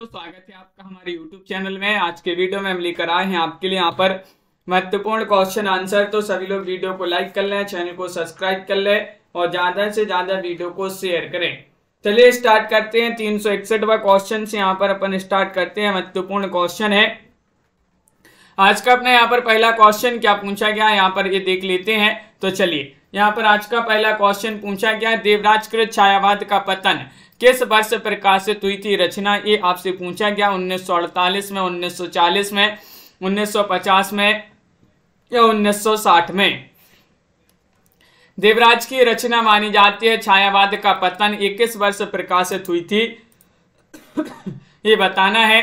तो स्वागत है आपका हमारे YouTube चैनल में आज के वीडियो में हम लेकर आए हैं आपके लिए यहाँ पर महत्वपूर्ण क्वेश्चन आंसर तो सभी लोग वीडियो को लाइक कर लें चैनल को सब्सक्राइब कर लें और ज्यादा से ज्यादा वीडियो को शेयर करें चलिए स्टार्ट करते हैं तीन सौ इकसठवा क्वेश्चन से यहाँ पर अपन स्टार्ट करते हैं महत्वपूर्ण क्वेश्चन है आज का अपना यहाँ पर पहला क्वेश्चन क्या पूछा गया यहाँ पर ये देख लेते हैं तो चलिए यहाँ पर आज का पहला क्वेश्चन पूछा गया देवराज कृत छायावाद का पतन किस वर्ष प्रकाशित हुई थी रचना ये आपसे पूछा गया 1948 में 1940 में 1950 में या 1960 में देवराज की रचना मानी जाती है छायावाद का पतन ये वर्ष प्रकाशित हुई थी ये बताना है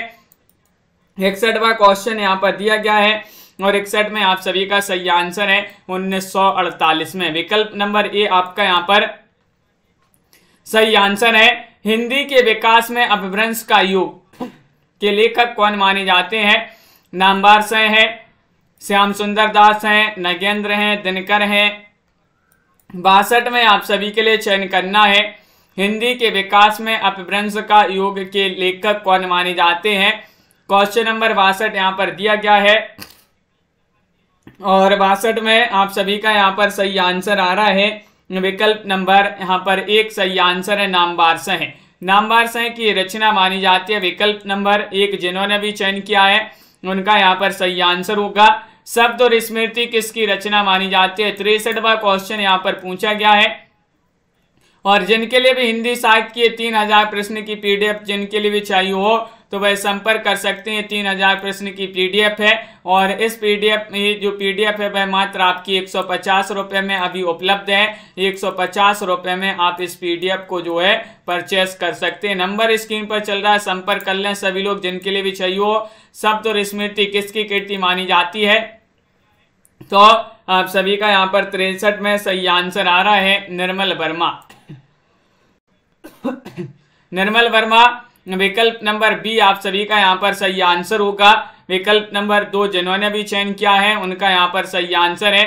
इकसठवा क्वेश्चन यहाँ पर दिया गया है और इकसठ में आप सभी का सही आंसर है 1948 में विकल्प नंबर ए आपका यहाँ पर सही आंसर है हिंदी के विकास में अपभ्रंश का युग के लेखक कौन माने जाते हैं नामबार से हैं श्याम सुंदर दास हैं नगेंद्र हैं दिनकर हैं बासठ में आप सभी के लिए चयन करना है हिंदी के विकास में अपभ्रंश का योग के लेखक कौन माने जाते हैं क्वेश्चन नंबर बासठ यहाँ पर दिया गया है और बासठ में आप सभी का यहाँ पर सही आंसर आ रहा है विकल्प नंबर यहाँ पर एक सही आंसर है नाम बारसा है नामवार संघ की रचना मानी जाती है विकल्प नंबर एक जिन्होंने भी चयन किया है उनका यहाँ पर सही आंसर होगा शब्द और स्मृति किसकी रचना मानी जाती है तिरसठवा क्वेश्चन यहाँ पर पूछा गया है और जिनके लिए भी हिंदी साहित्य के तीन हजार प्रश्न की पीडीएफ जिनके लिए भी चाहिए हो तो वह संपर्क कर सकते हैं तीन हजार प्रश्न की पीडीएफ है और इस पीडीएफ जो पीडीएफ है वह मात्र आपकी एक सौ पचास रुपये में अभी उपलब्ध है एक सौ पचास रुपये में आप इस पीडीएफ को जो है परचेस कर सकते हैं नंबर स्क्रीन पर चल रहा है संपर्क कर लें सभी लोग जिनके लिए भी चाहिए हो शब्द और स्मृति किसकी कीर्ति मानी जाती है तो आप सभी का यहाँ पर तिरसठ में सही आंसर आ रहा है निर्मल वर्मा निर्मल वर्मा विकल्प नंबर बी आप सभी का यहाँ पर सही आंसर होगा विकल्प नंबर दो जिन्होंने भी चयन किया है उनका यहाँ पर सही आंसर है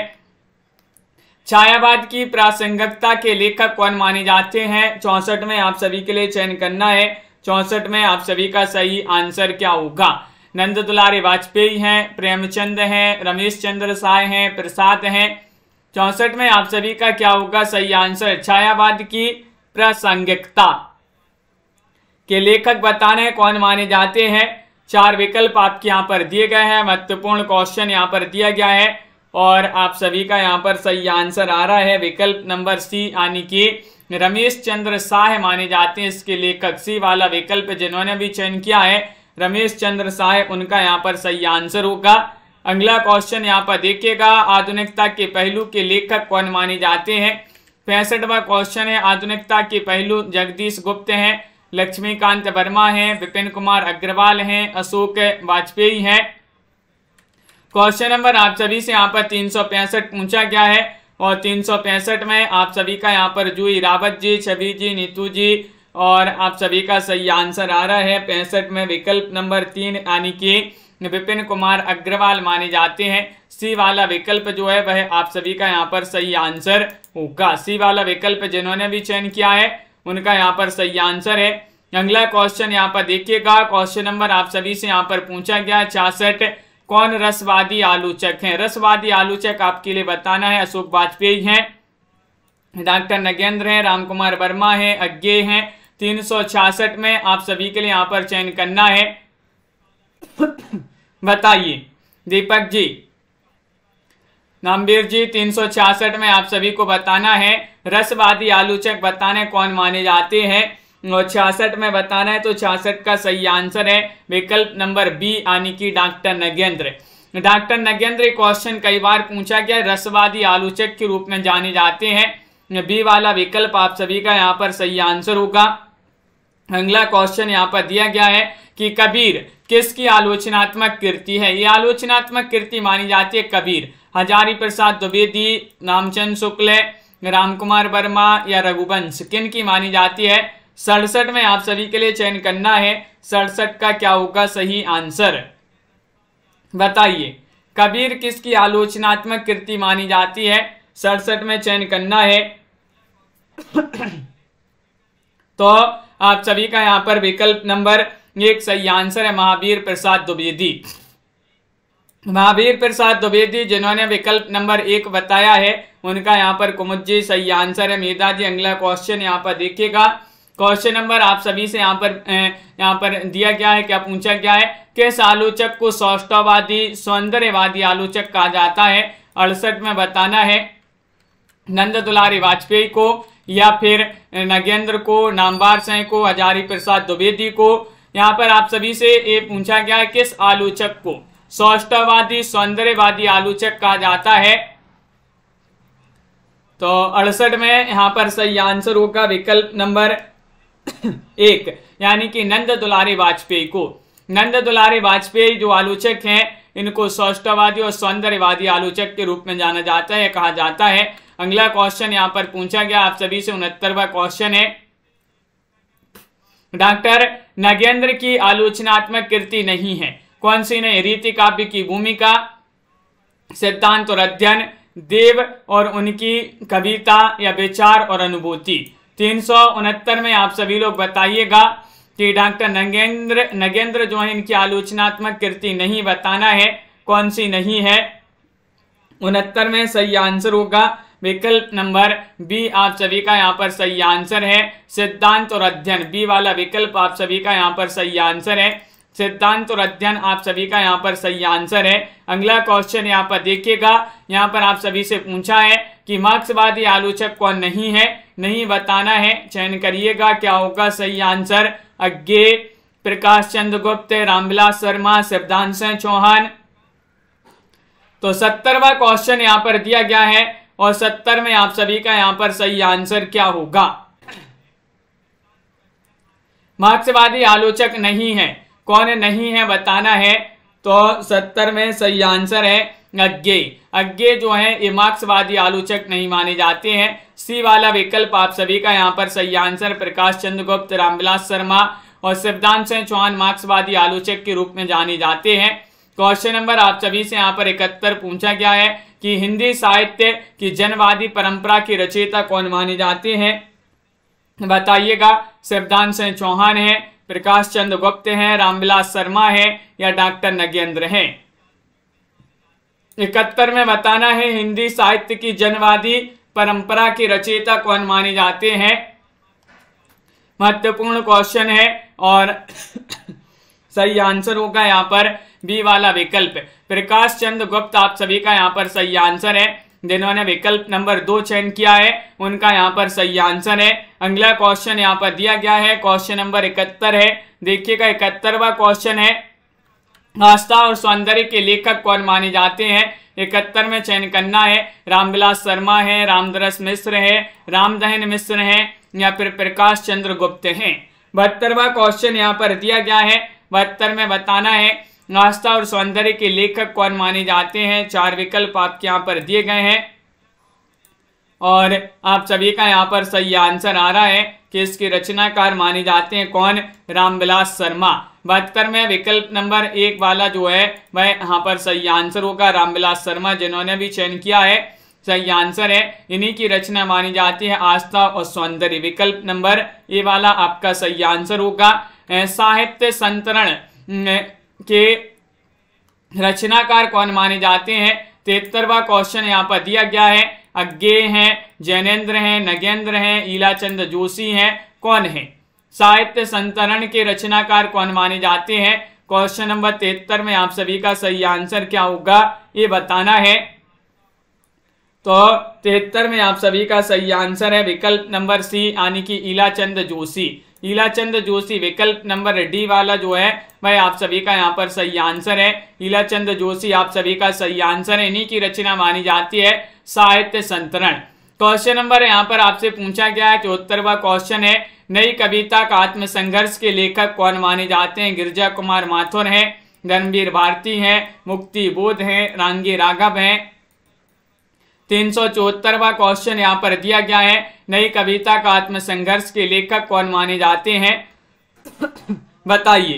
छायावाद की प्रासंगिकता के लेखक कौन माने जाते हैं चौसठ में आप सभी के लिए चयन करना है चौसठ में आप सभी का सही आंसर क्या होगा नंद दुलारी वाजपेयी हैं प्रेमचंद हैं रमेश चंद्र साय हैं प्रसाद हैं चौसठ में आप सभी का क्या होगा सही आंसर छायावाद की प्रासंगिकता के लेखक बताने कौन माने जाते हैं चार विकल्प आपके यहाँ पर दिए गए हैं महत्वपूर्ण क्वेश्चन यहाँ पर दिया गया है और आप सभी का यहाँ पर सही आंसर आ रहा है विकल्प नंबर सी यानी कि रमेश चंद्र शाह माने जाते हैं इसके लेखक सी वाला विकल्प जिन्होंने भी चयन किया है रमेश चंद्र शाह उनका यहाँ पर सही आंसर होगा अगला क्वेश्चन यहाँ पर देखिएगा आधुनिकता के पहलू के लेखक कौन माने जाते हैं पैंसठवा क्वेश्चन है आधुनिकता के पहलू जगदीश गुप्त हैं लक्ष्मीकांत वर्मा हैं विपिन कुमार अग्रवाल हैं अशोक वाजपेयी हैं क्वेश्चन नंबर आप सभी से यहाँ पर तीन सौ पैंसठ पूछा गया है और तीन सौ पैंसठ में आप सभी का यहाँ पर जूई रावत जी छवि जी नीतू जी और आप सभी का सही आंसर आ रहा है पैंसठ में विकल्प नंबर तीन यानी कि विपिन कुमार अग्रवाल माने जाते हैं सी वाला विकल्प जो है वह आप सभी का यहाँ पर सही आंसर होगा सी वाला विकल्प जिन्होंने भी चयन किया है उनका यहाँ पर सही आंसर है अगला क्वेश्चन यहाँ पर देखिएगा क्वेश्चन नंबर आप सभी से यहाँ पर पूछा गया छियासठ कौन रसवादी आलोचक हैं रसवादी आलोचक आपके लिए बताना है अशोक वाजपेयी हैं डॉक्टर नगेंद्र हैं राम कुमार वर्मा हैं अज्ञे हैं तीन सौ छियासठ में आप सभी के लिए यहाँ पर चयन करना है बताइए दीपक जी नामवीर जी तीन में आप सभी को बताना है रसवादी आलोचक बताने कौन माने जाते हैं और छियासठ में बताना है तो छियासठ का सही आंसर है विकल्प नंबर बी यानी कि doctor Nagendra doctor Nagendra question कई बार पूछा गया रसवादी आलोचक के रूप में जाने जाते हैं बी वाला विकल्प आप सभी का यहाँ पर सही आंसर होगा अगला क्वेश्चन यहाँ पर दिया गया है कि कबीर किसकी आलोचनात्मक कृति है ये आलोचनात्मक कृति मानी जाती है कबीर हजारी प्रसाद द्विवेदी नामचंद शुक्ल रामकुमार वर्मा या रघुवंश किन की मानी जाती है सड़सठ में आप सभी के लिए चयन करना है सड़सठ का क्या होगा सही आंसर बताइए कबीर किसकी आलोचनात्मक कृति मानी जाती है सड़सठ में चयन करना है तो आप सभी का यहाँ पर विकल्प नंबर एक सही आंसर है महावीर प्रसाद द्विवेदी महावीर प्रसाद द्विवेदी जिन्होंने विकल्प नंबर एक बताया है उनका यहाँ पर कुमुद जी सही आंसर है मेधा जी अगला क्वेश्चन यहाँ पर देखिएगा क्वेश्चन नंबर आप सभी से यहाँ पर यहाँ पर दिया गया है क्या पूछा गया है किस आलोचक को सौष्टवादी सौंदर्यवादी आलोचक कहा जाता है अड़सठ में बताना है नंद दुलारी वाजपेयी को या फिर नगेंद्र को नामबार सिंह को हजारी प्रसाद द्विवेदी को यहाँ पर आप सभी से ये पूछा गया है किस आलोचक को सौष्टवादी सौंदर्यवादी आलोचक कहा जाता है तो अड़सठ में यहां पर सही आंसर होगा विकल्प नंबर एक यानी कि नंद दुलारी वाजपेयी को नंद दुलारी वाजपेयी जो आलोचक हैं इनको सौष्टवादी और सौंदर्यवादी आलोचक के रूप में जाना जाता है कहा जाता है अगला क्वेश्चन यहां पर पूछा गया आप सभी से उनहत्तरवा क्वेश्चन है डॉक्टर नगेंद्र की आलोचनात्मक कृति नहीं है कौन सी नहीं रीति काव्य की भूमिका सिद्धांत और अध्ययन देव और उनकी कविता या विचार और अनुभूति तीन में आप सभी लोग बताइएगा कि डॉक्टर नगेंद्र नगेंद्र जो है इनकी आलोचनात्मक कृति नहीं बताना है कौन सी नहीं है उनहत्तर में सही आंसर होगा विकल्प नंबर बी आप सभी का यहाँ पर सही आंसर है सिद्धांत और अध्ययन बी वाला विकल्प आप सभी का यहाँ पर सही आंसर है सिद्धांत और अध्ययन आप सभी का यहाँ पर सही आंसर है अगला क्वेश्चन यहाँ पर देखिएगा यहाँ पर आप सभी से पूछा है कि मार्क्सवादी आलोचक कौन नहीं है नहीं बताना है चयन करिएगा क्या होगा सही आंसर अज्ञे प्रकाश चंद्र गुप्त रामविलास शर्मा सिद्धांत सिंह चौहान तो सत्तरवा क्वेश्चन यहाँ पर दिया गया है और सत्तर में आप सभी का यहाँ पर सही आंसर क्या होगा मार्क्सवादी आलोचक नहीं है कौन है नहीं है बताना है तो सत्तर में सही आंसर है अज्ञे अज्ञे जो है ये मार्क्सवादी आलोचक नहीं माने जाते हैं सी वाला विकल्प आप सभी का यहाँ पर सही आंसर प्रकाश चंद्र गुप्त रामविलास शर्मा और शिवदान सिंह चौहान मार्क्सवादी आलोचक के रूप में जाने जाते हैं क्वेश्चन नंबर आप सभी से यहाँ पर इकहत्तर पूछा गया है कि हिंदी साहित्य की जनवादी परंपरा की रचयिता कौन माने जाते हैं बताइएगा शिवदान सिंह चौहान है प्रकाश चंद गुप्त हैं रामविलास शर्मा है या डॉक्टर नगेंद्र हैं इकहत्तर में बताना है हिंदी साहित्य की जनवादी परंपरा की रचयिता कौन माने जाते हैं महत्वपूर्ण क्वेश्चन है और सही आंसर होगा यहाँ पर बी वाला विकल्प प्रकाश चंद्र गुप्त आप सभी का यहाँ पर सही आंसर है जिन्होंने विकल्प नंबर दो चयन किया है उनका यहाँ पर सही आंसर है अगला क्वेश्चन यहाँ पर दिया गया है क्वेश्चन नंबर इकहत्तर है देखिएगा इकहत्तरवा क्वेश्चन है आस्था और सौंदर्य के लेखक कौन माने जाते हैं इकहत्तर में चयन करना है रामविलास शर्मा है रामदरस मिश्र है रामदहन मिश्र है या फिर प्रकाश चंद्र गुप्त है बहत्तरवा क्वेश्चन यहाँ पर दिया गया है बहत्तर में बताना है नाश्ता और सौंदर्य के लेखक कौन माने जाते हैं चार विकल्प आपके यहाँ पर दिए गए हैं और आप सभी का यहाँ पर सही आंसर आ रहा है कि इसके रचनाकार माने जाते हैं कौन रामविलास शर्मा बहत्तर में विकल्प नंबर एक वाला जो है वह यहाँ पर सही आंसर होगा रामविलास शर्मा जिन्होंने भी चयन किया है सही आंसर है इन्हीं की रचना मानी जाती है आस्था और सौंदर्य विकल्प नंबर ए वाला आपका सही आंसर होगा साहित्य संतरण के रचनाकार कौन माने जाते हैं तेहत्तरवा क्वेश्चन यहाँ पर दिया गया है अज्ञे हैं जैनेन्द्र हैं नगेंद्र हैं ईलाचंद जोशी हैं कौन हैं साहित्य संतरण के रचनाकार कौन माने जाते हैं क्वेश्चन नंबर तिहत्तर में आप सभी का सही आंसर क्या होगा ये बताना है तो तिहत्तर में आप सभी का सही आंसर है विकल्प नंबर सी यानी कि ईलाचंद जोशी लीलाचंद जोशी विकल्प नंबर डी वाला जो है वह आप सभी का यहाँ पर सही आंसर है लीलाचंद जोशी आप सभी का सही आंसर है इन्हीं की रचना मानी जाती है साहित्य संतरण क्वेश्चन नंबर यहाँ पर आपसे पूछा गया है चौहत्तरवा क्वेश्चन है नई कविता का आत्मसंघर्ष के लेखक कौन माने जाते हैं गिरजा कुमार माथुर हैं धर्मवीर भारती हैं मुक्ति बोध हैं रांगी राघव हैं तीन सौ चौहत्तरवा क्वेश्चन यहाँ पर दिया गया है नई कविता का आत्मसंघर्ष के लेखक कौन माने जाते हैं बताइए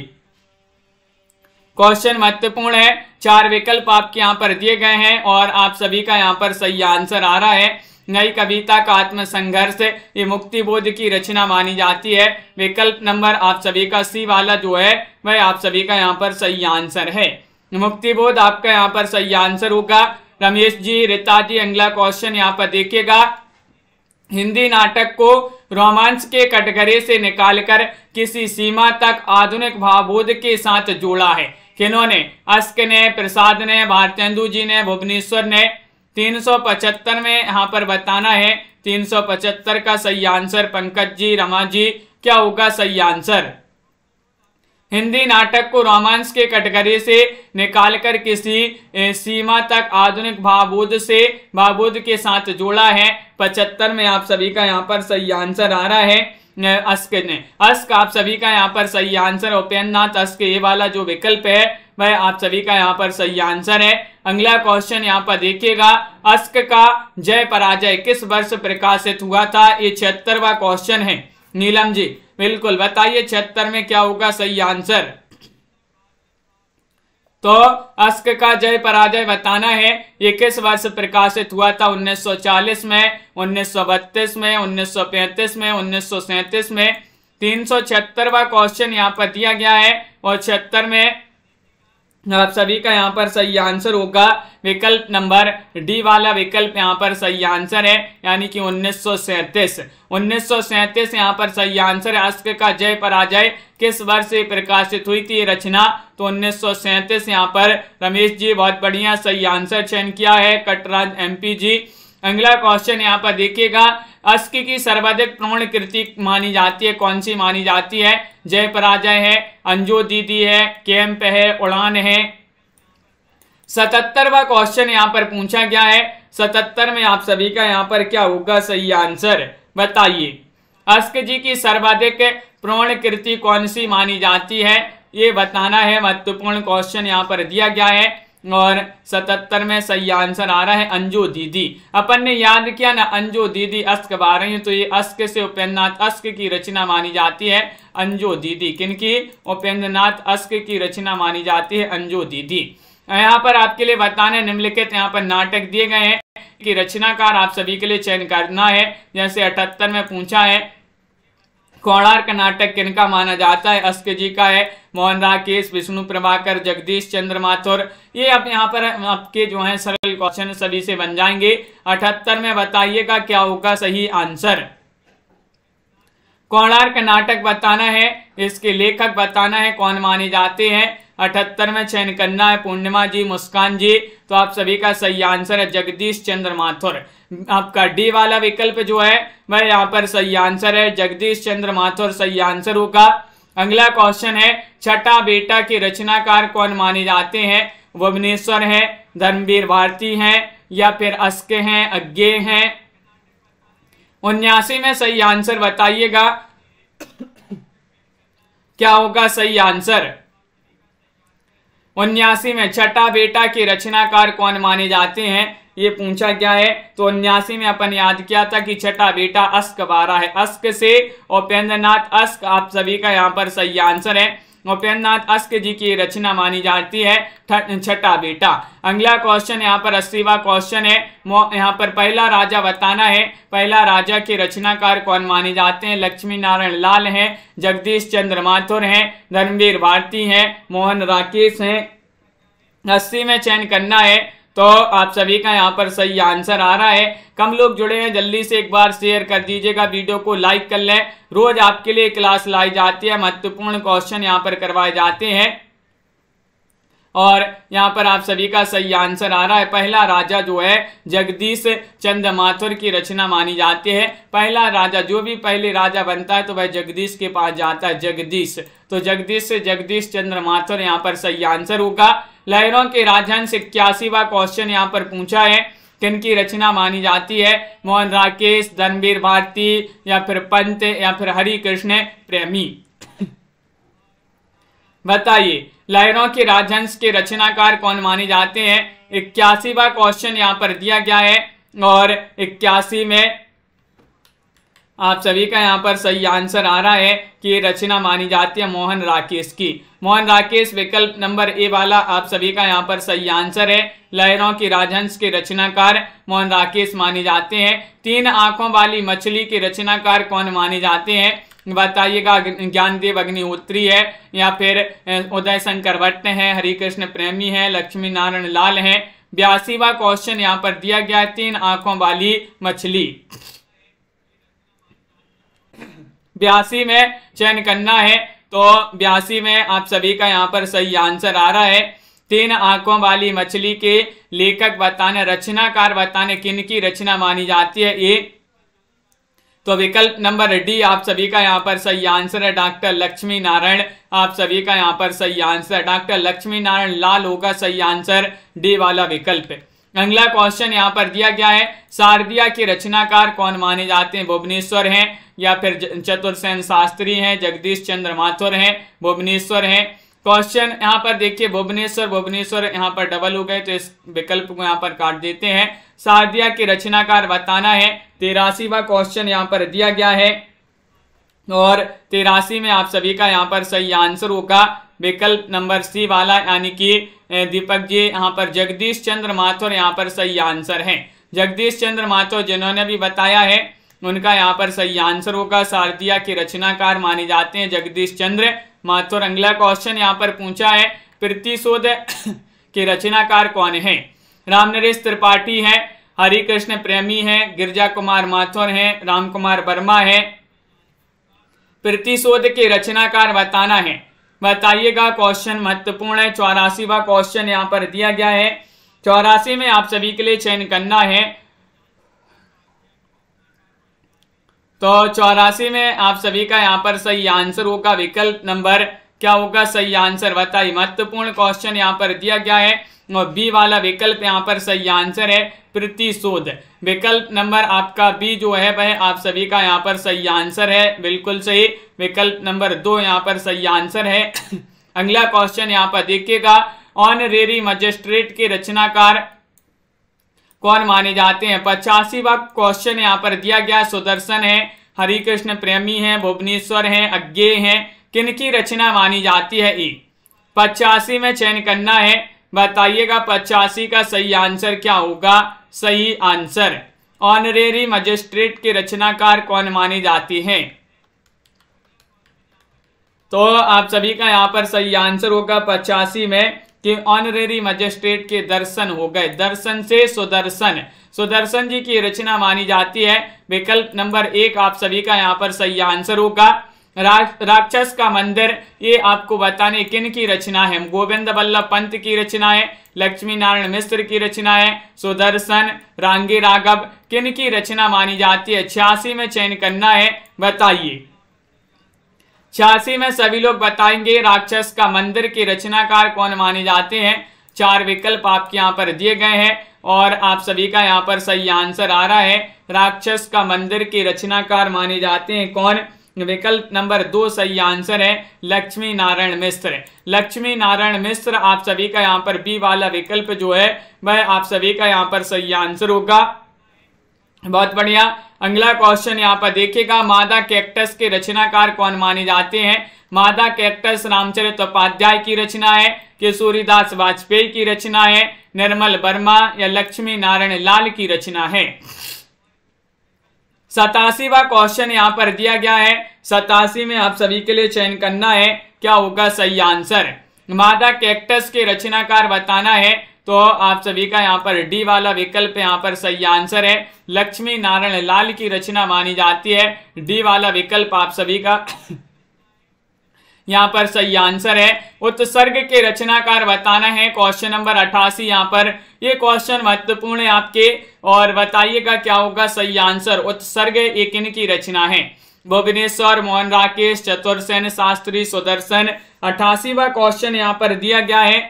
क्वेश्चन महत्वपूर्ण है चार विकल्प आपके यहाँ पर दिए गए हैं और आप सभी का यहाँ पर सही आंसर आ रहा है नई कविता का आत्मसंघर्ष ये मुक्ति बोध की रचना मानी जाती है विकल्प नंबर आप सभी का सी वाला जो है वह आप सभी का यहाँ पर सही आंसर है मुक्ति बोध आपका यहाँ पर सही आंसर होगा रमेश जी रीता जी अगला क्वेश्चन यहाँ पर देखिएगा हिंदी नाटक को रोमांच के कटघरे से निकालकर किसी सीमा तक आधुनिक भावबोध के साथ जोड़ा है किन्होंने अस्क ने प्रसाद ने भारतेंदु जी ने भुवनेश्वर ने 375 में यहाँ पर बताना है 375 का सही आंसर पंकज जी रमा जी क्या होगा सही आंसर हिंदी नाटक को रोमांस के कटघरे से निकालकर किसी सीमा तक आधुनिक भावबोध से भावबोध के साथ जोड़ा है पचहत्तर में आप सभी का यहाँ पर सही आंसर आ रहा है अस्क ने अस्क आप सभी का यहाँ पर सही आंसर उपेन्द्र नाथ अस्क ये वाला जो विकल्प है वह आप सभी का यहाँ पर सही आंसर है अगला क्वेश्चन यहाँ पर देखिएगा अस्क का जय पराजय किस वर्ष प्रकाशित हुआ था ये छिहत्तरवा क्वेश्चन है नीलम जी बिल्कुल बताइए छिहत्तर में क्या होगा सही आंसर तो अस्क का जय पराजय बताना है ये किस वर्ष प्रकाशित हुआ था 1940 में उन्नीस में उन्नीस में उन्नीस में तीन सौ क्वेश्चन यहाँ पर दिया गया है और छिहत्तर में आप सभी का यहाँ पर सही आंसर होगा विकल्प नंबर डी वाला विकल्प यहाँ पर सही आंसर है यानी कि उन्नीस सौ उन्नीस सौ सैंतीस यहाँ पर सही आंसर है अस्क का जय पराजय किस वर्ष प्रकाशित हुई थी रचना तो उन्नीस सौ सैंतीस यहाँ पर रमेश जी बहुत बढ़िया सही आंसर चयन किया है कटराज एमपी जी अगला क्वेश्चन यहाँ पर देखिएगा अस्क की सर्वाधिक प्रौण कृति मानी जाती है कौन सी मानी जाती है जय पराजय है अंजो दीदी है कैंप है उड़ान है सतहत्तरवा क्वेश्चन यहाँ पर पूछा गया है सतहत्तर में आप सभी का यहाँ पर क्या होगा सही आंसर बताइए अस्क जी की सर्वाधिक प्रौण कृति कौन सी मानी जाती है ये बताना है महत्वपूर्ण क्वेश्चन यहाँ पर दिया गया है और सतहत्तर में सही आंसर आ रहा है अंजो दीदी अपन ने याद किया ना अंजो दीदी अस्क बारह तो ये अस्क से उपेंद्रनाथ अस्क की रचना मानी जाती है अंजो दीदी किनकी उपेंद्रनाथ अस्क की रचना मानी जाती है अंजो दीदी यहाँ पर आपके लिए बताना है निम्नलिखित यहाँ पर नाटक दिए गए हैं कि रचनाकार आप सभी के लिए चयन करना है जैसे अठहत्तर में पूछा है कोणार्क नाटक किनका माना जाता है अस्क जी का है मोहन राकेश विष्णु प्रभाकर जगदीश चंद्र माथुर ये अब यहाँ पर आपके जो है सरल क्वेश्चन सभी से बन जाएंगे अठहत्तर में बताइएगा क्या होगा सही आंसर कोणार्क नाटक बताना है इसके लेखक बताना है कौन माने जाते हैं अठहत्तर में चयन करना है पूर्णिमा जी मुस्कान जी तो आप सभी का सही आंसर है जगदीश चंद्र माथुर आपका डी वाला विकल्प जो है वह यहाँ पर सही आंसर है जगदीश चंद्र माथुर सही आंसर होगा अगला क्वेश्चन है छठा बेटा के रचनाकार कौन माने जाते हैं भुवनेश्वर है धर्मवीर भारती हैं या फिर अस्क हैं अज्ञे हैं उन्यासी में सही आंसर बताइएगा क्या होगा सही आंसर उन्यासी में छठा बेटा के रचनाकार कौन माने जाते हैं ये पूछा क्या है तो उन्यासी में अपन याद किया था कि छठा बेटा अस्क बारा है अस्क से उपेंद्रनाथ अस्क आप सभी का यहाँ पर सही आंसर है उपेंद्रनाथ अस्क जी की रचना मानी जाती है छठा बेटा अगला क्वेश्चन यहाँ पर अस्सीवा क्वेश्चन है यहाँ पर पहला राजा बताना है पहला राजा के रचनाकार कौन माने जाते हैं लक्ष्मी नारायण लाल हैं जगदीश चंद्र माथुर हैं धर्मवीर भारती हैं मोहन राकेश हैं अस्सी में चयन करना है तो आप सभी का यहाँ पर सही आंसर आ रहा है कम लोग जुड़े हैं जल्दी से एक बार शेयर कर दीजिएगा वीडियो को लाइक कर लें रोज आपके लिए क्लास लाई जाती है महत्वपूर्ण क्वेश्चन यहाँ पर करवाए जाते हैं और यहाँ पर आप सभी का सही आंसर आ रहा है पहला राजा जो है जगदीश चंद्र माथुर की रचना मानी जाती है पहला राजा जो भी पहले राजा बनता है तो वह जगदीश के पास जाता है जगदीश तो जगदीश से जगदीश चंद्र माथुर यहाँ पर सही आंसर होगा लहरों के राजन से इक्यासीवा क्वेश्चन यहाँ पर पूछा है किन की रचना मानी जाती है मोहन राकेश धनवीर भारती या फिर पंत या फिर हरि कृष्ण प्रेमी बताइए लहरों के राजहंस के रचनाकार कौन माने जाते हैं इक्यासीवा क्वेश्चन यहाँ पर दिया गया है और इक्यासी में आप सभी का यहाँ पर सही आंसर आ रहा है कि ये रचना मानी जाती है मोहन राकेश की मोहन राकेश विकल्प नंबर ए वाला आप सभी का यहाँ पर सही आंसर है लहरों की राजहंस के रचनाकार मोहन राकेश माने जाते हैं तीन आंखों वाली मछली के रचनाकार कौन माने जाते हैं बताइएगा ज्ञानदेव अग्निहोत्री है या फिर उदय शंकर भट्ट है हरिकृष्ण प्रेमी है लक्ष्मी नारायण लाल हैं बयासीवा क्वेश्चन यहाँ पर दिया गया है तीन आंखों वाली मछली बयासी में चयन करना है तो बयासी में आप सभी का यहाँ पर सही आंसर आ रहा है तीन आंखों वाली मछली के लेखक बताने रचनाकार बताने किन की रचना मानी जाती है ये तो विकल्प नंबर डी आप सभी का यहाँ पर सही आंसर है डॉक्टर लक्ष्मी नारायण आप सभी का यहाँ पर सही आंसर डॉक्टर लक्ष्मी नारायण लाल होगा सही आंसर डी वाला विकल्प अगला क्वेश्चन यहाँ पर दिया गया है शारदिया के रचनाकार कौन माने जाते हैं भुवनेश्वर हैं या फिर चतुर्सेन शास्त्री हैं जगदीश चंद्र माथुर हैं भुवनेश्वर हैं क्वेश्चन यहाँ पर देखिए भुवनेश्वर भुवनेश्वर यहाँ पर डबल हो गए तो इस विकल्प को यहाँ पर काट देते हैं शारदिया के रचनाकार बताना है तेरासीवा क्वेश्चन यहाँ पर दिया गया है और तेरासी में आप सभी का यहाँ पर सही आंसर होगा विकल्प नंबर सी वाला यानी कि दीपक जी यहाँ पर जगदीश चंद्र माथुर यहाँ पर सही आंसर है जगदीश चंद्र माथुर जिन्होंने भी बताया है उनका यहाँ पर सही आंसर होगा शारदिया के रचनाकार माने जाते हैं जगदीश चंद्र माथुर अंगला क्वेश्चन यहाँ पर पूछा है प्रतिशोध के रचनाकार कौन है राम नरेश त्रिपाठी है हरिकृष्ण प्रेमी है गिरजा कुमार माथुर है राम कुमार वर्मा है प्रतिशोध के रचनाकार बताना है बताइएगा क्वेश्चन महत्वपूर्ण है चौरासीवा क्वेश्चन यहाँ पर दिया गया है चौरासी में आप सभी के लिए चयन करना है तो चौरासी में आप सभी का यहाँ पर सही आंसर होगा विकल्प नंबर क्या होगा सही आंसर बताइए महत्वपूर्ण क्वेश्चन यहाँ पर दिया गया है और बी वाला विकल्प यहाँ पर सही आंसर है प्रतिशोध विकल्प नंबर आपका बी जो है वह आप सभी का यहाँ पर सही आंसर है बिल्कुल सही विकल्प नंबर दो यहाँ पर सही आंसर है अगला क्वेश्चन यहाँ पर देखिएगा ऑनरेरी मजिस्ट्रेट के रचनाकार कौन माने जाते हैं वक्त क्वेश्चन यहाँ पर दिया गया सुदर्शन है हरिकृष्ण प्रेमी है भुवनेश्वर है अज्ञे है किनकी रचना मानी जाती है ई पचासी में चयन करना है बताइएगा पचासी का सही आंसर क्या होगा सही आंसर ऑनरेरी मजिस्ट्रेट के रचनाकार कौन मानी जाती हैं तो आप सभी का यहाँ पर सही आंसर होगा पचासी में कि ऑनरेरी मजिस्ट्रेट के दर्शन हो गए दर्शन से सुदर्शन सुदर्शन जी की रचना मानी जाती है विकल्प नंबर एक आप सभी का यहाँ पर सही आंसर होगा राक्षस का मंदिर ये आपको बताने किन की रचना है गोविंद बल्लभ पंत की रचना है लक्ष्मी नारायण मिश्र की रचना है सुदर्शन रांगी राघव किन की रचना मानी जाती है छियासी में चयन करना है बताइए छियासी में सभी लोग बताएंगे राक्षस का मंदिर के रचनाकार कौन माने जाते हैं चार विकल्प आपके यहाँ पर दिए गए हैं और आप सभी का यहाँ पर सही आंसर आ रहा है राक्षस का मंदिर के रचनाकार माने जाते हैं कौन विकल्प नंबर दो सही आंसर है लक्ष्मी नारायण मिश्र लक्ष्मी नारायण मिश्र आप सभी का यहाँ पर बी वाला विकल्प जो है वह आप सभी का यहाँ पर सही आंसर होगा बहुत बढ़िया अगला क्वेश्चन यहाँ पर देखेगा मादा कैक्टस के रचनाकार कौन माने जाते हैं मादा कैक्टस रामचरित उपाध्याय की रचना है किशोरीदास वाजपेयी की रचना है निर्मल वर्मा या लक्ष्मी नारायण लाल की रचना है सतासीवा क्वेश्चन यहाँ पर दिया गया है सतासी में आप सभी के लिए चयन करना है क्या होगा सही आंसर मादा कैक्टस के रचनाकार बताना है तो आप सभी का यहाँ पर डी वाला विकल्प यहाँ पर सही आंसर है लक्ष्मी नारायण लाल की रचना मानी जाती है डी वाला विकल्प आप सभी का यहाँ पर सही आंसर है उत्सर्ग के रचनाकार बताना है क्वेश्चन नंबर अठासी यहाँ पर ये क्वेश्चन महत्वपूर्ण है आपके और बताइएगा क्या होगा सही आंसर उत्सर्ग एक की रचना है भुवनेश्वर मोहन राकेश चतुर्सेन शास्त्री सुदर्शन अठासीवा क्वेश्चन यहाँ पर दिया गया है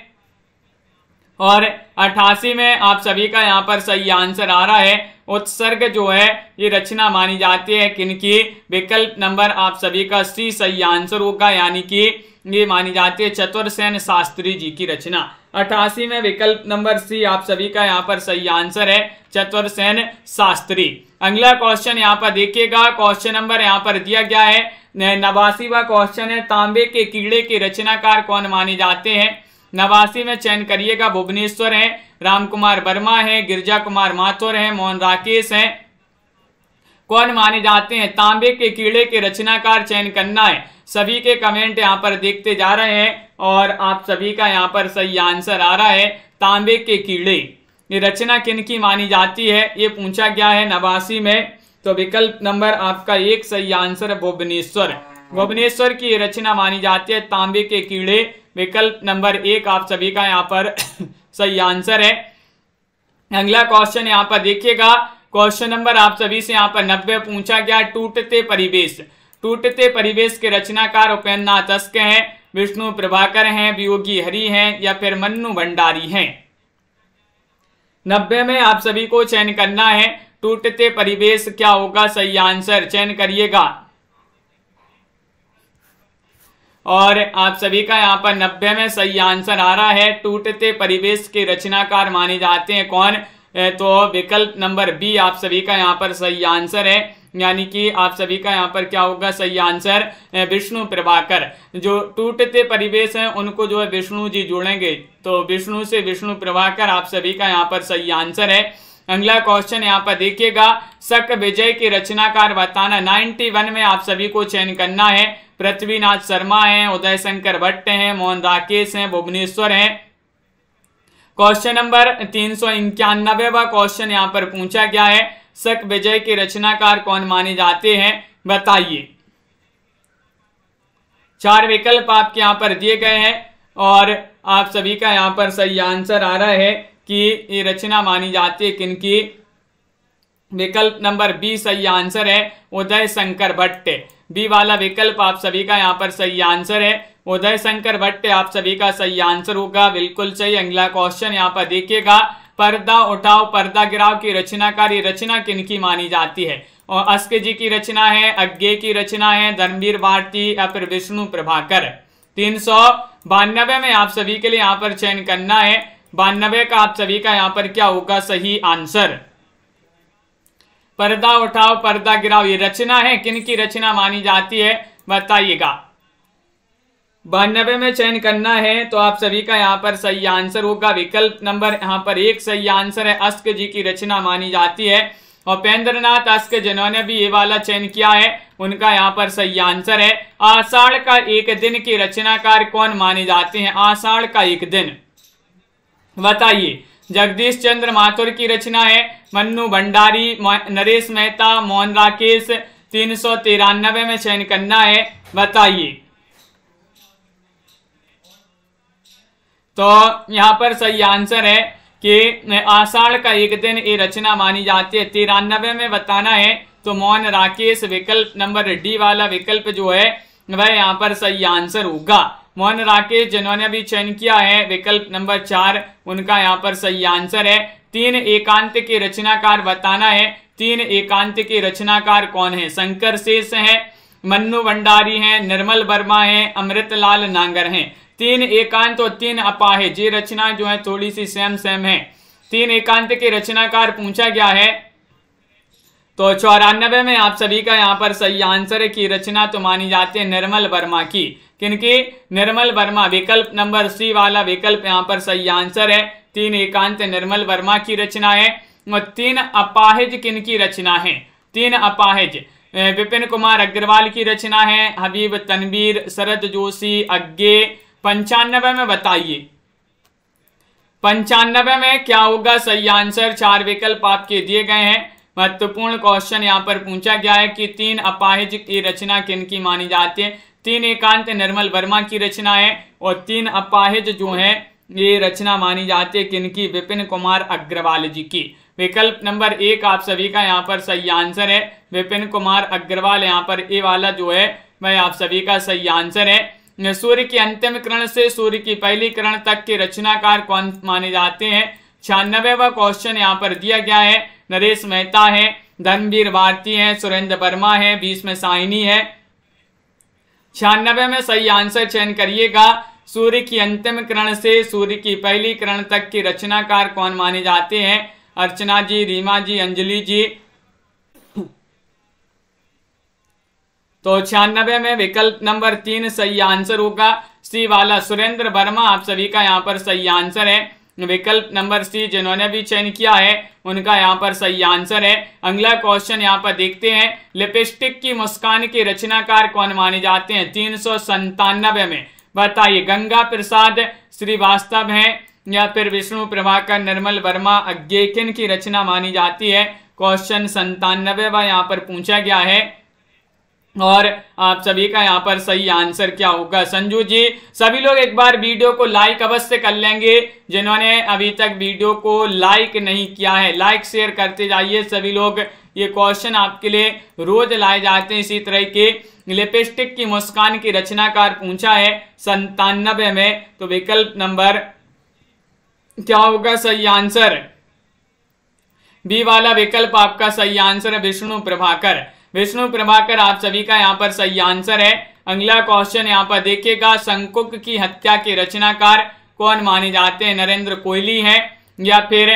और अठासी में आप सभी का यहाँ पर सही आंसर आ रहा है उत्सर्ग जो है ये रचना मानी जाती है किनकी विकल्प नंबर आप सभी का सी सही आंसर होगा यानी कि ये मानी जाती है चतुर्सेन शास्त्री जी की रचना अठासी में विकल्प नंबर सी आप सभी का यहाँ पर सही आंसर है चतुर्सेन शास्त्री अगला क्वेश्चन यहाँ पर देखिएगा क्वेश्चन नंबर यहाँ पर दिया गया है नवासीवा क्वेश्चन है तांबे के कीड़े के रचनाकार कौन माने जाते हैं नवासी में चयन करिएगा भुवनेश्वर है राम कुमार वर्मा है गिरजा कुमार माथुर है मोहन राकेश है कौन माने जाते हैं तांबे के कीड़े के रचनाकार चयन करना है सभी के कमेंट यहाँ पर देखते जा रहे हैं और आप सभी का यहाँ पर सही आंसर आ रहा है तांबे के कीड़े ये रचना किन की मानी जाती है ये पूछा गया है नवासी में तो विकल्प नंबर आपका एक सही आंसर है भुवनेश्वर भुवनेश्वर की रचना मानी जाती है तांबे के कीड़े विकल्प नंबर एक आप सभी का यहाँ पर सही आंसर है अगला क्वेश्चन यहाँ पर देखिएगा क्वेश्चन नंबर आप सभी से यहाँ पर नब्बे पूछा गया टूटते परिवेश टूटते परिवेश के रचनाकार उपेन्द्र अस्क हैं विष्णु प्रभाकर हैं वियोगी हरि हैं या फिर मन्नू भंडारी हैं नब्बे में आप सभी को चयन करना है टूटते परिवेश क्या होगा सही आंसर चयन करिएगा और आप सभी का यहाँ पर नब्बे में सही आंसर आ रहा है टूटते परिवेश के रचनाकार माने जाते हैं कौन तो विकल्प नंबर बी आप सभी का यहाँ पर सही आंसर है यानी कि आप सभी का यहाँ पर क्या होगा सही आंसर विष्णु प्रभाकर जो टूटते परिवेश हैं उनको जो है विष्णु जी जोड़ेंगे तो विष्णु से विष्णु प्रभाकर आप सभी का यहाँ पर सही आंसर है अगला क्वेश्चन यहाँ पर देखिएगा शक विजय के रचनाकार बताना 91 में आप सभी को चयन करना है पृथ्वीनाथ शर्मा है उदय शंकर भट्ट है मोहन राकेश है भुवनेश्वर है क्वेश्चन नंबर तीन सौ इक्यानबे व क्वेश्चन यहाँ पर पूछा गया है शक विजय के रचनाकार कौन माने जाते हैं बताइए चार विकल्प आपके यहाँ पर दिए गए हैं और आप सभी का यहाँ पर सही आंसर आ रहा है कि ये रचना मानी जाती है किनकी विकल्प नंबर बी सही आंसर है उदय शंकर भट्ट बी वाला विकल्प आप सभी का यहाँ पर सही आंसर है उदय शंकर भट्ट आप सभी का सही आंसर होगा बिल्कुल सही अगला क्वेश्चन यहाँ पर देखिएगा पर्दा उठाओ पर्दा गिराव की रचनाकारी रचना किन की मानी जाती है और अस्क जी की रचना है अज्ञे की रचना है धर्मवीर भारती या फिर विष्णु प्रभाकर तीन सौ बानबे में आप सभी के लिए यहाँ पर चयन करना है बानबे का आप सभी का यहाँ पर क्या होगा सही आंसर पर्दा उठाओ पर्दा गिराओ ये रचना है किन की रचना मानी जाती है बताइएगा बानबे में चयन करना है तो आप सभी का यहाँ पर सही आंसर होगा विकल्प नंबर यहाँ पर एक सही आंसर है अस्क जी की रचना मानी जाती है उपेंद्र नाथ अस्क जिन्होंने भी ये वाला चयन किया है उनका यहाँ पर सही आंसर है आषाढ़ का एक दिन की रचनाकार कौन माने जाते हैं आषाढ़ का एक दिन बताइए जगदीश चंद्र माथुर की रचना है मन्नू भंडारी नरेश मेहता मोहन राकेश तीन सौ तिरानबे में चयन करना है बताइए तो यहाँ पर सही आंसर है कि आषाढ़ का एक दिन ये रचना मानी जाती है तिरानबे में बताना है तो मोहन राकेश विकल्प नंबर डी वाला विकल्प जो है वह यहाँ पर सही आंसर होगा मोहन राकेश जिन्होंने भी चयन किया है विकल्प नंबर चार उनका यहाँ पर सही आंसर है तीन एकांत के रचनाकार बताना है तीन एकांत के रचनाकार कौन है शंकर शेष है मन्नु भंडारी है निर्मल वर्मा हैं अमृतलाल नांगर हैं तीन एकांत और तीन अपाहिज ये रचना जो है थोड़ी सी सेम सेम है तीन एकांत के रचनाकार पूछा गया है तो चौरानबे में आप सभी का यहाँ पर सही आंसर है कि रचना तो मानी जाती है निर्मल वर्मा की किनके निर्मल वर्मा विकल्प नंबर सी वाला विकल्प यहाँ पर सही आंसर है तीन एकांत निर्मल वर्मा की रचना है और तीन अपाहिज किनकी रचना है तीन अपाहिज विपिन कुमार अग्रवाल की रचना है हबीब तनवीर शरद जोशी अग्गे पंचानबे में बताइए पंचानबे में क्या होगा सही आंसर चार विकल्प आपके दिए गए हैं महत्वपूर्ण क्वेश्चन यहाँ पर पूछा गया है कि तीन अपाहिज की रचना किनकी मानी जाती है तीन एकांत निर्मल वर्मा की रचना है और तीन अपाहिज जो है ये रचना मानी जाती है किनकी विपिन कुमार अग्रवाल जी की विकल्प नंबर एक आप सभी का यहाँ पर सही आंसर है विपिन कुमार अग्रवाल यहाँ पर ए वाला जो है वह आप सभी का सही आंसर है सूर्य की अंतिम किरण से सूर्य की पहली किरण तक के रचनाकार कौन माने जाते हैं छियानबेवा क्वेश्चन यहाँ पर दिया गया है नरेश मेहता है धर्मवीर भारती है सुरेंद्र वर्मा है बीस में साइनी है छियानबे में सही आंसर चयन करिएगा सूर्य की अंतिम किरण से सूर्य की पहली किरण तक की रचनाकार कौन माने जाते हैं अर्चना जी रीमा जी अंजलि जी तो छियानबे में विकल्प नंबर तीन सही आंसर होगा श्री वाला सुरेंद्र वर्मा आप सभी का यहाँ पर सही आंसर है विकल्प नंबर सी जिन्होंने भी चयन किया है उनका यहाँ पर सही आंसर है अगला क्वेश्चन यहाँ पर देखते हैं लिपस्टिक की मुस्कान के रचनाकार कौन माने जाते हैं तीन सौ संतानबे में बताइए गंगा प्रसाद श्रीवास्तव हैं या फिर विष्णु प्रभाकर निर्मल वर्मा अज्ञेकिन की रचना मानी जाती है क्वेश्चन संतानबे व यहाँ पर पूछा गया है और आप सभी का यहाँ पर सही आंसर क्या होगा संजू जी सभी लोग एक बार वीडियो को लाइक अवश्य कर लेंगे जिन्होंने अभी तक वीडियो को लाइक नहीं किया है लाइक शेयर करते जाइए सभी लोग ये क्वेश्चन आपके लिए रोज लाए जाते हैं इसी तरह के लिपस्टिक की मुस्कान की रचनाकार पूछा है संतानबे में तो विकल्प नंबर क्या होगा सही आंसर बी वाला विकल्प आपका सही आंसर है विष्णु प्रभाकर विष्णु प्रभाकर आप सभी का यहाँ पर सही आंसर है अगला क्वेश्चन यहाँ पर देखिएगा संकुक की हत्या के रचनाकार कौन माने जाते हैं नरेंद्र कोहली है या फिर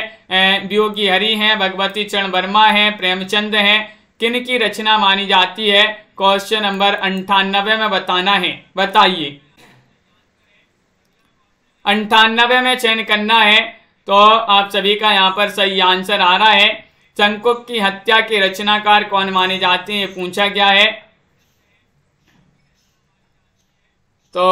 वियोगी हरि है भगवती चरण वर्मा है प्रेमचंद है किन की रचना मानी जाती है क्वेश्चन नंबर अंठानबे में बताना है बताइए अंठानबे में चयन करना है तो आप सभी का यहाँ पर सही आंसर आ रहा है चंकुक की हत्या के रचनाकार कौन माने जाते हैं पूछा गया है तो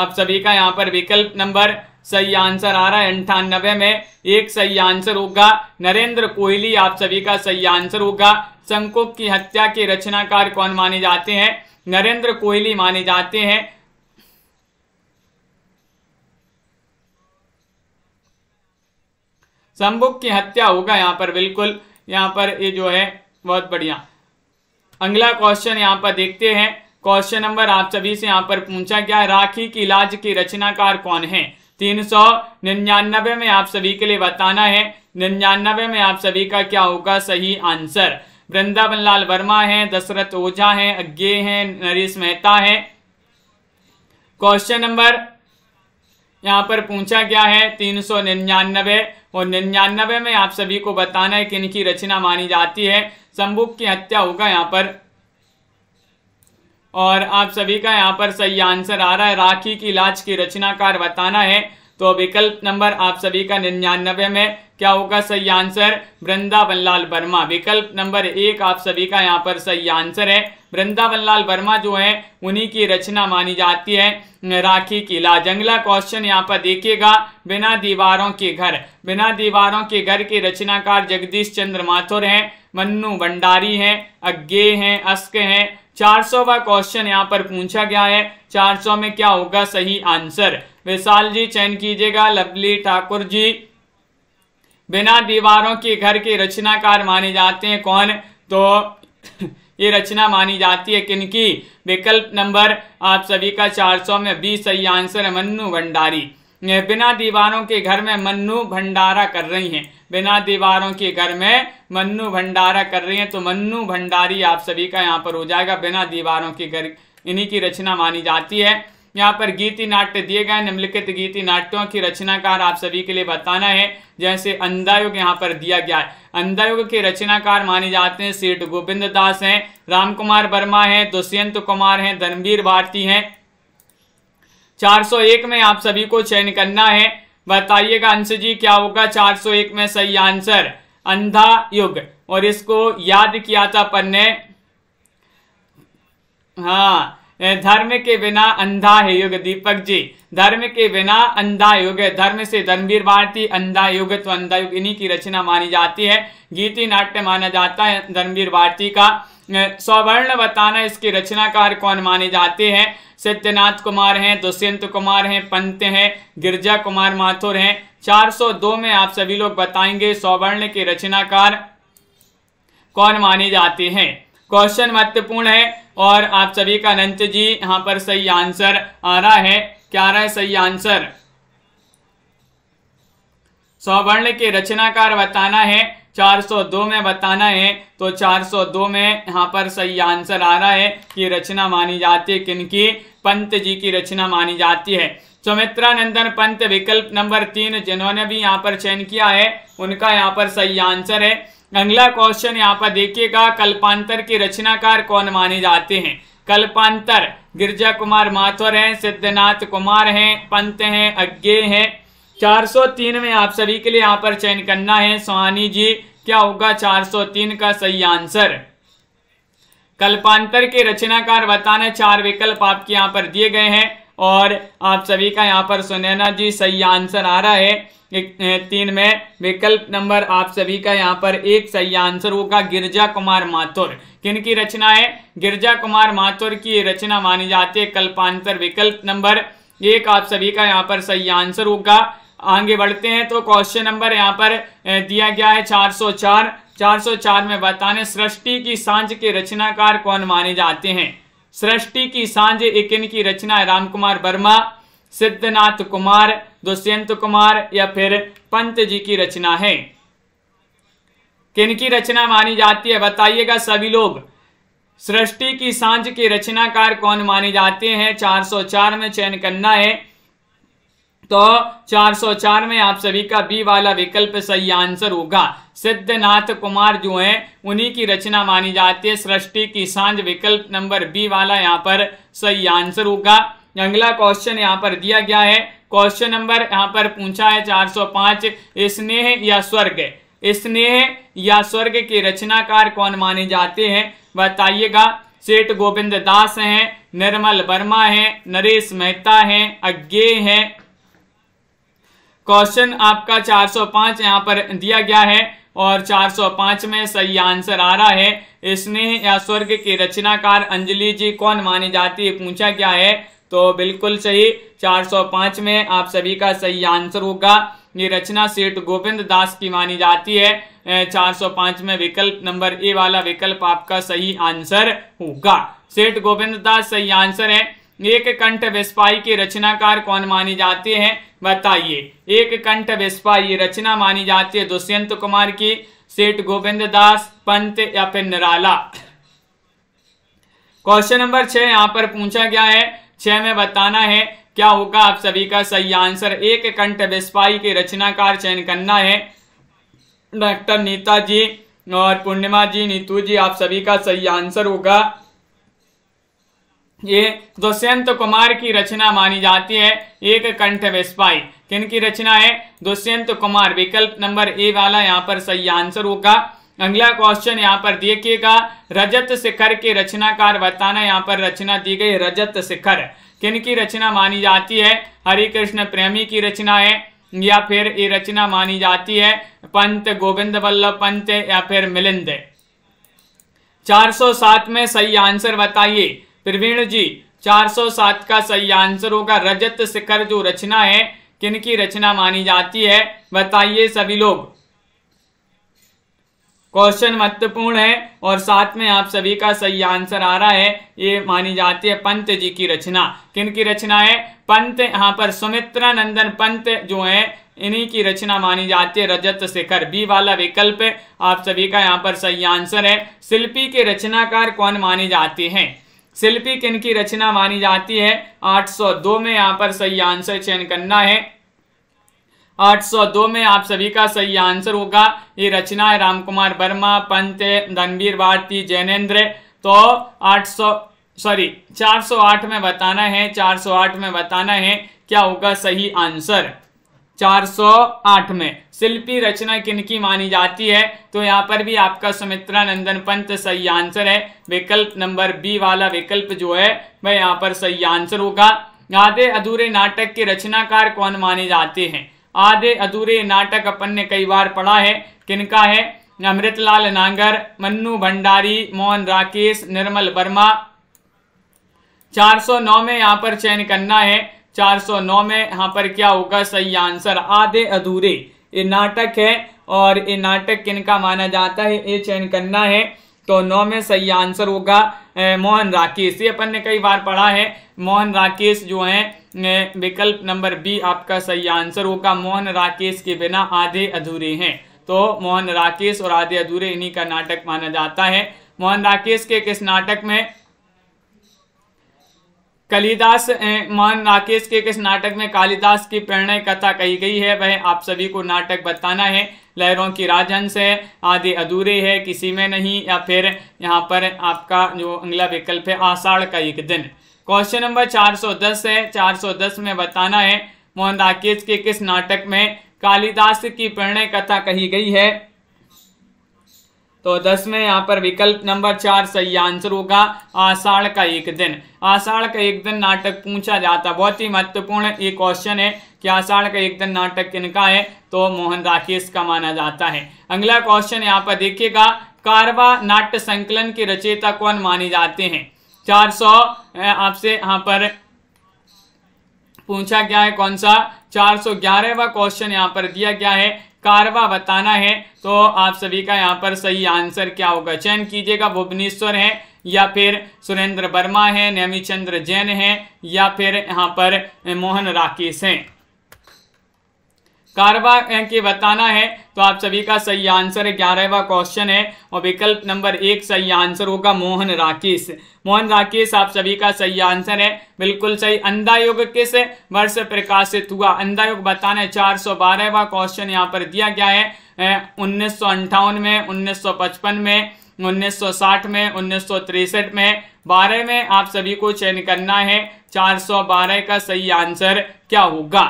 आप सभी का यहाँ पर विकल्प नंबर सही आंसर आ रहा है अंठानबे में एक सही आंसर होगा नरेंद्र कोहली आप सभी का सही आंसर होगा चंकुक की हत्या के रचनाकार कौन माने जाते हैं नरेंद्र कोहली माने जाते हैं शंबुक की हत्या होगा यहाँ पर बिल्कुल यहाँ पर ये जो है बहुत बढ़िया अगला क्वेश्चन यहाँ पर देखते हैं क्वेश्चन नंबर आप सभी से यहाँ पर पूछा गया राखी की इलाज की रचनाकार कौन है तीन सौ निन्यानबे में आप सभी के लिए बताना है निन्यानबे में आप सभी का क्या होगा सही आंसर वृंदावन लाल वर्मा है दशरथ ओझा है अज्ञे है नरेश मेहता है क्वेश्चन नंबर यहाँ पर पूछा गया है तीन सौ निन्यानवे और निन्यानवे में आप सभी को बताना है कि इनकी रचना मानी जाती है शंभुक की हत्या होगा यहाँ पर और आप सभी का यहाँ पर सही आंसर आ रहा है राखी की लाज की रचनाकार बताना है तो विकल्प नंबर आप सभी का निन्यानवे में क्या होगा सही आंसर वृंदावन लाल वर्मा विकल्प नंबर एक आप सभी का यहाँ पर सही आंसर है वृंदावन लाल वर्मा जो है उन्हीं की रचना मानी जाती है राखी किला जंगला क्वेश्चन यहाँ पर देखिएगा बिना दीवारों के घर बिना दीवारों के घर के रचनाकार जगदीश चंद्र माथुर हैं मन्नू भंडारी हैं अज्ञे हैं अस्क हैं चार सौवा क्वेश्चन यहाँ पर पूछा गया है चार सौ में क्या होगा सही आंसर विशाल जी चयन कीजिएगा लवली ठाकुर जी बिना दीवारों के घर के रचनाकार माने जाते हैं कौन तो ये रचना मानी जाती है किनकी विकल्प नंबर आप सभी का 400 में बी सही आंसर है मन्नु भंडारी बिना दीवारों के घर में मन्नु भंडारा कर रही हैं बिना दीवारों के घर में मन्नु भंडारा कर रही हैं तो मन्नु भंडारी आप सभी का यहाँ पर हो जाएगा बिना दीवारों के घर इन्हीं की रचना मानी जाती है यहाँ पर गीति नाट्य दिए गए निम्नलिखित गीति नाट्यों की रचनाकार आप सभी के लिए बताना है जैसे अंधायुग यहाँ पर दिया गया है अंधायुग के रचनाकार माने जाते हैं सेठ गोविंद दास है राम कुमार वर्मा है दुष्यंत कुमार है धर्मवीर भारती है 401 में आप सभी को चयन करना है बताइएगा अंश जी क्या होगा 401 में सही आंसर अंधा युग और इसको याद किया था पन्ने हाँ धर्म के बिना अंधा है युग दीपक जी धर्म के बिना अंधा युग धर्म से धर्मवीर भारती अंधा युग तो अंधा युग इन्हीं की रचना मानी जाती है गीति नाट्य माना जाता है धर्मवीर भारती का स्वर्ण बताना इसकी रचनाकार कौन माने जाते हैं सत्यनाथ कुमार हैं दुष्यंत कुमार हैं पंत हैं गिरजा कुमार माथुर हैं 402 में आप सभी लोग बताएंगे सौवर्ण के रचनाकार कौन माने जाते हैं क्वेश्चन महत्वपूर्ण है और आप सभी का अनंत जी यहाँ पर सही आंसर आ रहा है क्या आ रहा है सही आंसर सौवर्ण के रचनाकार बताना है 402 में बताना है तो 402 में यहाँ पर सही आंसर आ रहा है कि रचना मानी जाती है किनकी पंत जी की रचना मानी जाती है सुमित्रा नंदन पंत विकल्प नंबर तीन जिन्होंने भी यहाँ पर चयन किया है उनका यहाँ पर सही आंसर है अगला क्वेश्चन यहाँ पर देखिएगा कल्पांतर के रचनाकार कौन माने जाते हैं कल्पांतर गिरजा कुमार माथुर हैं सिद्धनाथ कुमार हैं पंत हैं अज्ञे हैं 403 में आप सभी के लिए यहाँ पर चयन करना है सोहानी जी क्या होगा 403 का सही आंसर कल्पांतर के रचनाकार बताना चार विकल्प आपके यहाँ पर दिए गए हैं और आप सभी का यहाँ पर सुनैना जी सही आंसर आ रहा है तीन में विकल्प नंबर आप सभी का यहाँ पर एक सही आंसर होगा गिरजा कुमार माथुर किन की रचना है गिरजा कुमार माथुर की रचना मानी जाती है कल्पांतर विकल्प नंबर एक आप सभी का यहाँ पर सही आंसर होगा आगे बढ़ते हैं तो क्वेश्चन नंबर यहाँ पर दिया गया है 404 404 में बताने सृष्टि की सांझ के रचनाकार कौन माने जाते हैं सृष्टि की सांझ एक की रचना राम कुमार वर्मा सिद्धनाथ कुमार दुष्यंत कुमार या फिर पंत जी की रचना है किन की रचना मानी जाती है बताइएगा सभी लोग सृष्टि की सांझ के रचनाकार कौन माने जाते हैं 404 में चयन करना है तो 404 में आप सभी का बी वाला विकल्प सही आंसर होगा सिद्धनाथ कुमार जो है उन्हीं की रचना मानी जाती है सृष्टि की सांझ विकल्प नंबर बी वाला यहाँ पर सही आंसर होगा अगला क्वेश्चन यहाँ पर दिया गया है क्वेश्चन नंबर यहाँ पर पूछा है 405 स्नेह या स्वर्ग स्नेह या स्वर्ग के रचनाकार कौन माने जाते हैं बताइएगा सेठ गोविंद दास हैं निर्मल वर्मा हैं नरेश मेहता हैं अज्ञे हैं क्वेश्चन आपका 405 यहाँ पर दिया गया है और 405 में सही आंसर आ रहा है स्नेह या स्वर्ग के रचनाकार अंजलि जी कौन मानी जाती है पूछा गया है तो बिल्कुल सही 405 में आप सभी का सही आंसर होगा ये रचना सेठ गोविंद दास की मानी जाती है 405 में विकल्प नंबर ए वाला विकल्प आपका सही आंसर होगा सेठ गोविंद दास सही आंसर है एक कंठ वेस्पाई के रचनाकार कौन माने जाते हैं बताइए एक कंठ वेस्पाई ये रचना मानी जाती है दुष्यंत कुमार की सेठ गोविंद दास पंत या फिर निराला क्वेश्चन नंबर छह यहाँ पर पूछा गया है छह में बताना है क्या होगा आप सभी का सही आंसर एक कंठ वेस्पाई के रचनाकार चयन करना है डॉक्टर नीता जी और पूर्णिमा जी नीतू जी आप सभी का सही आंसर होगा ये दुष्यंत कुमार की रचना मानी जाती है एक कंठ वेस्पाई की रचना है दुष्यंत कुमार विकल्प नंबर ए वाला यहाँ पर सही आंसर होगा अगला क्वेश्चन यहाँ पर देखिएगा रजत शिखर के रचनाकार बताना यहाँ पर रचना दी गई रजत शिखर किन की रचना मानी जाती है हरि कृष्ण प्रेमी की रचना है या फिर ये रचना मानी जाती है पंत गोविंद वल्लभ पंत या फिर मिलिंद चार में सही आंसर बताइए त्रिवेण जी 407 का सही आंसर होगा रजत शिखर जो रचना है किनकी रचना मानी जाती है बताइए सभी लोग क्वेश्चन महत्वपूर्ण है और साथ में आप सभी का सही आंसर आ रहा है ये मानी जाती है पंत जी की रचना किनकी रचना है पंत यहाँ पर सुमित्रा नंदन पंत जो है इन्हीं की रचना मानी जाती है रजत शिखर बी वाला विकल्प आप सभी का यहाँ पर सही आंसर है शिल्पी के रचनाकार कौन माने जाते हैं शिल्पी किन की रचना मानी जाती है 802 में यहाँ पर सही आंसर चयन करना है 802 में आप सभी का सही आंसर होगा ये रचना है रामकुमार वर्मा पंत धनवीर भारती जैनेन्द्र तो 800 सॉरी 408 में बताना है 408 में बताना है क्या होगा सही आंसर 408 में शिल्पी रचना किनकी मानी जाती है तो यहाँ पर भी आपका सुमित्रा नंदन पंत सही आंसर है विकल्प नंबर बी वाला विकल्प जो है वह यहाँ पर सही आंसर होगा आधे अधूरे नाटक के रचनाकार कौन माने जाते हैं आधे अधूरे नाटक अपन ने कई बार पढ़ा है किनका है अमृतलाल नांगर मन्नू भंडारी मोहन राकेश निर्मल वर्मा 409 में यहाँ पर चयन करना है 409 में यहाँ पर क्या होगा सही आंसर आधे अधूरे ये नाटक है और ये नाटक किन का माना जाता है ये चयन करना है तो नौ में सही आंसर होगा मोहन राकेश ये अपन ने कई बार पढ़ा है मोहन राकेश जो है विकल्प नंबर बी आपका सही आंसर होगा मोहन राकेश के बिना आधे अधूरे हैं तो मोहन राकेश और आधे अधूरे इन्हीं का नाटक माना जाता है मोहन राकेश के किस नाटक में कालिदास मान राकेश के किस नाटक में कालिदास की प्रेरणा कथा कही गई है वह आप सभी को नाटक बताना है लहरों की राजहंस है आधे अधूरे है किसी में नहीं या फिर यहाँ पर आपका जो अगला विकल्प है आषाढ़ का एक दिन क्वेश्चन नंबर 410 है 410 में बताना है मोहन राकेश के किस नाटक में कालिदास की प्रणय कथा कही गई है तो दस में यहाँ पर विकल्प नंबर चार सही आंसर होगा आषाढ़ का एक दिन आषाढ़ का एक दिन नाटक पूछा जाता बहुत ही महत्वपूर्ण ये क्वेश्चन है कि आषाढ़ का एक दिन नाटक किनका है तो मोहन राकेश का माना जाता है अगला क्वेश्चन यहाँ पर देखिएगा कारवा नाट्य संकलन के रचयिता कौन माने जाते हैं चार सौ आपसे यहाँ पर पूछा गया है कौन सा चार सौ ग्यारहवा क्वेश्चन यहाँ पर दिया गया है कारवा बताना है तो आप सभी का यहाँ पर सही आंसर क्या होगा चयन कीजिएगा भुवनेश्वर है या फिर सुरेंद्र वर्मा है नैमी चंद्र जैन है या फिर यहाँ पर मोहन राकेश हैं कारवा के बताना है तो आप सभी का सही आंसर है ग्यारहवा क्वेश्चन है और विकल्प नंबर एक सही आंसर होगा मोहन राकेश मोहन राकेश आप सभी का सही आंसर है बिल्कुल सही अंधा युग किस वर्ष प्रकाशित हुआ अंधा युग बताना है चार सौ बारहवा क्वेश्चन यहाँ पर दिया गया है उन्नीस में उन्नीस में 1960 में उन्नीस में बारह में आप सभी को चयन करना है 412 का सही आंसर क्या होगा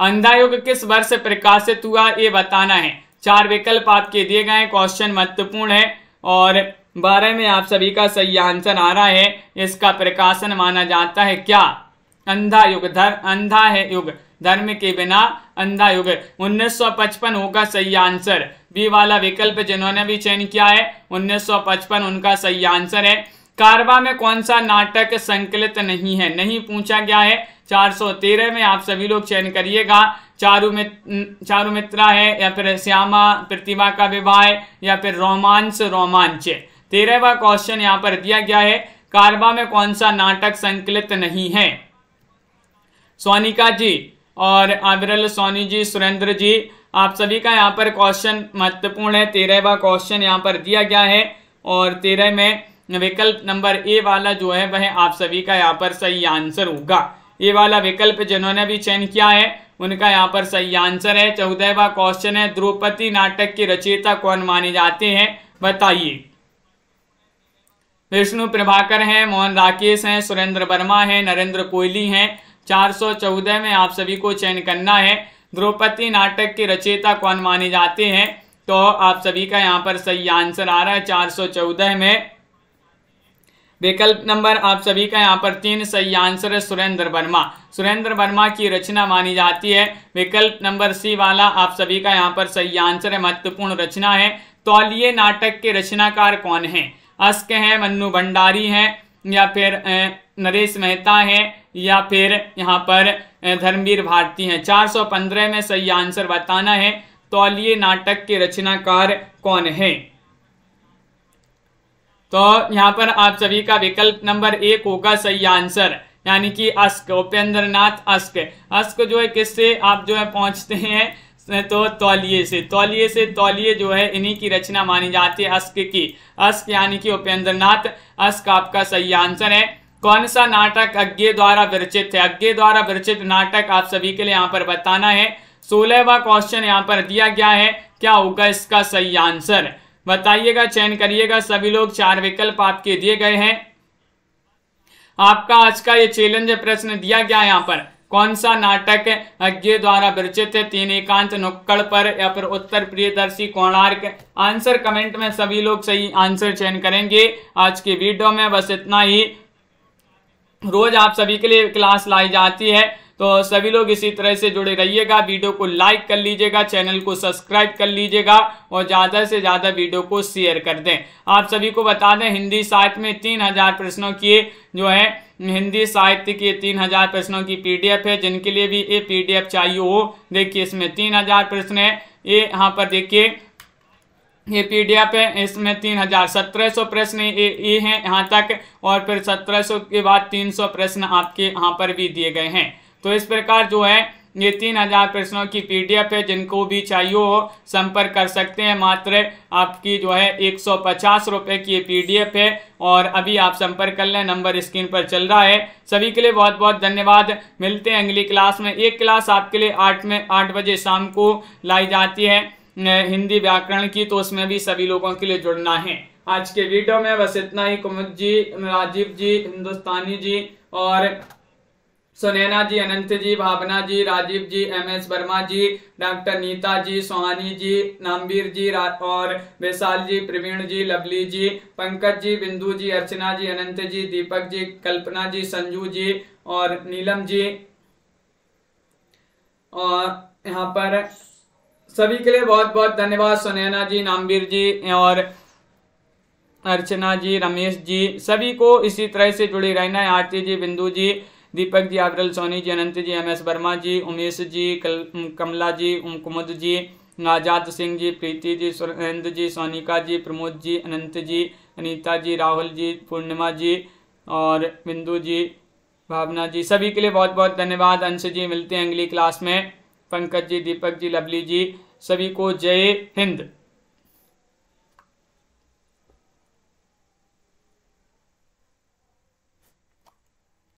अंधा योग किस वर्ष प्रकाशित हुआ ये बताना है चार विकल्प आपके दिए गए क्वेश्चन महत्वपूर्ण है और बारह में आप सभी का सही आंसर आ रहा है इसका प्रकाशन माना जाता है क्या अंधा युग धर अंधा है युग धर्म के बिना अंधा युग 1955 होगा सही आंसर बी वाला विकल्प जिन्होंने भी चयन किया है 1955 उनका सही आंसर है कारवा में कौन सा नाटक संकलित नहीं है नहीं पूछा गया है 413 में आप सभी लोग चयन करिएगा चारू मित्र चारू मित्रा है या फिर श्यामा प्रतिभा का विवाह है या फिर रोमांस रोमांच तेरहवा क्वेश्चन यहाँ पर दिया गया है कारवा में कौन सा नाटक संकलित नहीं है सोनिका जी और अविरल सोनी जी सुरेंद्र जी आप सभी का यहाँ पर क्वेश्चन महत्वपूर्ण है तेरहवा क्वेश्चन यहाँ पर दिया गया है और तेरह में विकल्प नंबर ए वाला जो है वह आप सभी का यहाँ पर सही आंसर होगा ये वाला विकल्प जिन्होंने भी चयन किया है उनका यहाँ पर सही आंसर है चौदहवा क्वेश्चन है द्रौपदी नाटक की रचयिता कौन माने जाते हैं बताइए विष्णु प्रभाकर हैं मोहन राकेश हैं सुरेंद्र वर्मा हैं नरेंद्र कोहली हैं 414 में आप सभी को चयन करना है द्रौपदी नाटक की रचयिता कौन माने जाते हैं तो आप सभी का यहाँ पर सही आंसर आ रहा है 414 में विकल्प नंबर आप सभी का यहाँ पर तीन सही आंसर है सुरेंद्र वर्मा सुरेंद्र वर्मा की रचना मानी जाती है विकल्प नंबर सी वाला आप सभी का यहाँ पर सही आंसर है महत्वपूर्ण रचना है तौलिए नाटक के रचनाकार कौन है अस्क है मन्नू भंडारी है या फिर नरेश मेहता है या फिर यहाँ पर धर्मवीर भारती हैं 415 में सही आंसर बताना है तौलिए नाटक के रचनाकार कौन है तो यहाँ पर आप सभी का विकल्प नंबर एक होगा सही आंसर यानी कि अस्क उपेंद्र नाथ अस्क अस्क जो है किससे आप जो है पहुंचते हैं तो तौलिए से तौलिए से तौलिए जो है इन्हीं की रचना मानी जाती है अस्क की अस्क यानी कि उपेंद्र नाथ अस्क आपका सही आंसर है कौन सा नाटक अज्ञे द्वारा विरचित है अज्ञे द्वारा विरचित नाटक आप सभी के लिए यहाँ पर बताना है सोलहवा क्वेश्चन यहाँ पर दिया गया है क्या होगा इसका सही आंसर बताइएगा चयन करिएगा सभी लोग चार विकल्प आपके दिए गए हैं आपका आज का ये चैलेंज प्रश्न दिया गया यहाँ पर कौन सा नाटक अज्ञे द्वारा विरचित है तीन एकांत नुक्कड़ पर या फिर उत्तर प्रियदर्शी कोणार्क आंसर कमेंट में सभी लोग सही आंसर चयन करेंगे आज की वीडियो में बस इतना ही रोज आप सभी के लिए क्लास लाई जाती है तो सभी लोग इसी तरह से जुड़े रहिएगा वीडियो को लाइक कर लीजिएगा चैनल को सब्सक्राइब कर लीजिएगा और ज़्यादा से ज़्यादा वीडियो को शेयर कर दें आप सभी को बता दें हिंदी साहित्य में तीन हजार प्रश्नों की जो है हिंदी साहित्य के तीन हजार प्रश्नों की पीडीएफ है जिनके लिए भी ये पीडीएफ चाहिए हो देखिए इसमें तीन हजार प्रश्न है ये यहाँ पर देखिए ये पी एफ है इसमें तीन हजार सत्रह सौ प्रश्न ये ये हैं यहाँ तक और फिर सत्रह सौ के बाद तीन सौ प्रश्न आपके यहाँ पर भी दिए गए हैं तो इस प्रकार जो है ये तीन हजार प्रश्नों की पीडीएफ है जिनको भी चाहिए हो संपर्क कर सकते हैं मात्र आपकी जो है एक सौ पचास रुपये की ये पीडीएफ है और अभी आप संपर्क कर लें नंबर स्क्रीन पर चल रहा है सभी के लिए बहुत बहुत धन्यवाद मिलते हैं अगली क्लास में एक क्लास आपके लिए आठ में आठ बजे शाम को लाई जाती है हिंदी व्याकरण की तो उसमें भी सभी लोगों के लिए जुड़ना है आज के वीडियो में बस इतना ही कुमुद जी राजीव जी हिंदुस्तानी जी और Sunaina ji Anant ji Bhavna ji Rajeev ji M S Verma ji doctor Neeta ji Sohani ji Namveer ji और विशाल जी प्रवीण जी लवली जी पंकज जी बिंदु जी अर्चना जी अनंत जी दीपक जी कल्पना जी संजू जी और नीलम जी और यहाँ पर सभी के लिए बहुत बहुत धन्यवाद सुनैना जी नामवीर जी और अर्चना जी रमेश जी सभी को इसी तरह से जुड़े रहना है आरती जी बिंदु जी दीपक जी आवरल सोनी जी अनंत जी एम एस वर्मा जी उमेश जी कल, कमला जी कुमुद जी आजाद सिंह जी प्रीति जी सुरेंद्र जी सोनिका जी प्रमोद जी अनंत जी अनीता जी राहुल जी पूर्णिमा जी और बिंदु जी भावना जी सभी के लिए बहुत बहुत धन्यवाद अंश जी मिलते हैं अगली क्लास में पंकज जी दीपक जी लवली जी सभी को जय हिंद